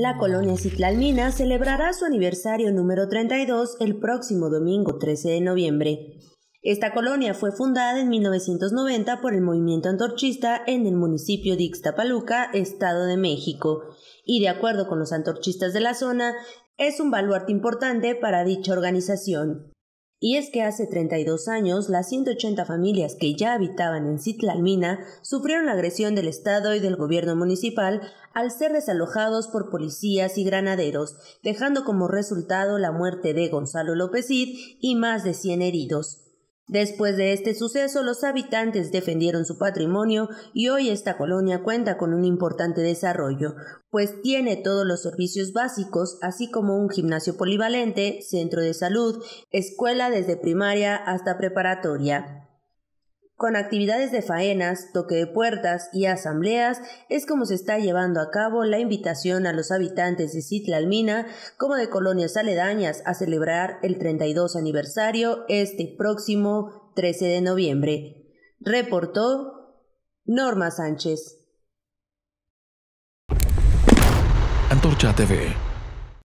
La colonia Citlalmina celebrará su aniversario número 32 el próximo domingo 13 de noviembre. Esta colonia fue fundada en 1990 por el movimiento antorchista en el municipio de Ixtapaluca, Estado de México, y de acuerdo con los antorchistas de la zona, es un baluarte importante para dicha organización. Y es que hace 32 años, las 180 familias que ya habitaban en Citlalmina sufrieron la agresión del Estado y del gobierno municipal al ser desalojados por policías y granaderos, dejando como resultado la muerte de Gonzalo López y más de 100 heridos. Después de este suceso, los habitantes defendieron su patrimonio y hoy esta colonia cuenta con un importante desarrollo, pues tiene todos los servicios básicos, así como un gimnasio polivalente, centro de salud, escuela desde primaria hasta preparatoria. Con actividades de faenas, toque de puertas y asambleas es como se está llevando a cabo la invitación a los habitantes de Citlalmina como de colonias aledañas a celebrar el 32 aniversario este próximo 13 de noviembre. Reportó Norma Sánchez. Antorcha TV.